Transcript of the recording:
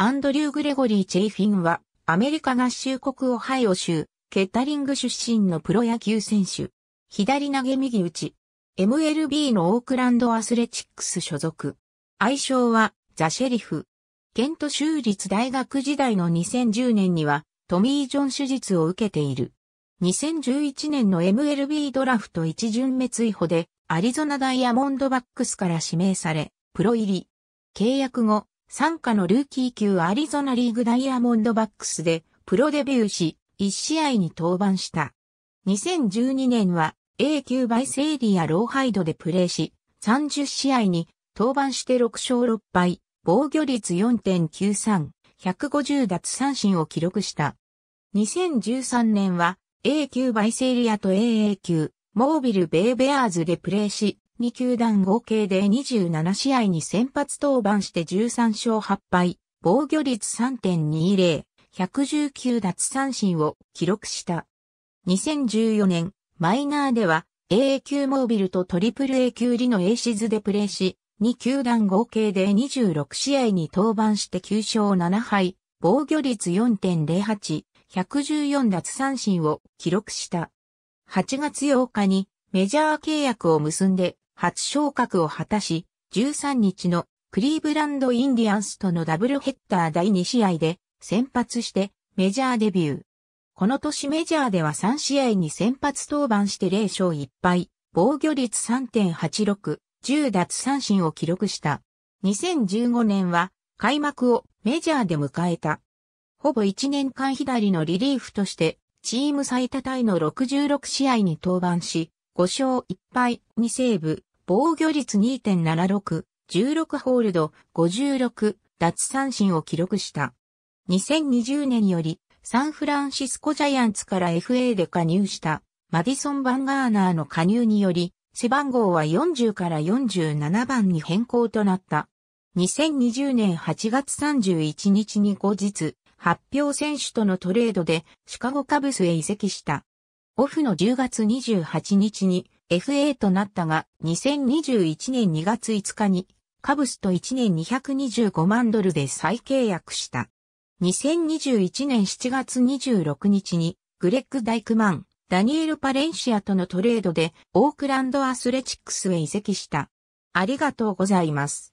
アンドリュー・グレゴリー・チェイフィンは、アメリカ合衆国オハイオ州、ケッタリング出身のプロ野球選手。左投げ右打ち。MLB のオークランドアスレチックス所属。愛称は、ザ・シェリフ。ケント州立大学時代の2010年には、トミー・ジョン手術を受けている。2011年の MLB ドラフト一巡目追放で、アリゾナダイヤモンドバックスから指名され、プロ入り。契約後、参加のルーキー級アリゾナリーグダイヤモンドバックスでプロデビューし、1試合に登板した。2012年は A 級バイセーリア・ローハイドでプレーし、30試合に登板して6勝6敗、防御率4.93、150奪三振を記録した。2013年は A 級バイセーリアと AA 級、モービル・ベイベアーズでプレーし、2球団合計で27試合に先発登板して13勝8敗、防御率3.20、119奪三振を記録した。2014年、マイナーでは AA 級モービルと AAA 級リのエーシズでプレーし、2球団合計で26試合に登板して9勝7敗、防御率4.08、114奪三振を記録した。8月8日にメジャー契約を結んで初昇格を果たし、13日のクリーブランドインディアンスとのダブルヘッダー第2試合で先発してメジャーデビュー。この年メジャーでは3試合に先発登板して0勝1敗、防御率3.86、10奪三振を記録した。2015年は開幕をメジャーで迎えた。ほぼ1年間左のリリーフとしてチーム最多タイの66試合に登板し、5勝1敗2セーブ、防御率2.76、16ホールド、56、奪三振を記録した。2020年よりサンフランシスコジャイアンツから FA で加入したマディソン・バンガーナーの加入により背番号は40から47番に変更となった。2020年8月31日に後日、発表選手とのトレードでシカゴカブスへ移籍した。オフの10月28日に FA となったが、2021年2月5日に、カブスと1年225万ドルで再契約した。2021年7月26日に、グレッグ・ダイクマン、ダニエル・パレンシアとのトレードで、オークランド・アスレチックスへ移籍した。ありがとうございます。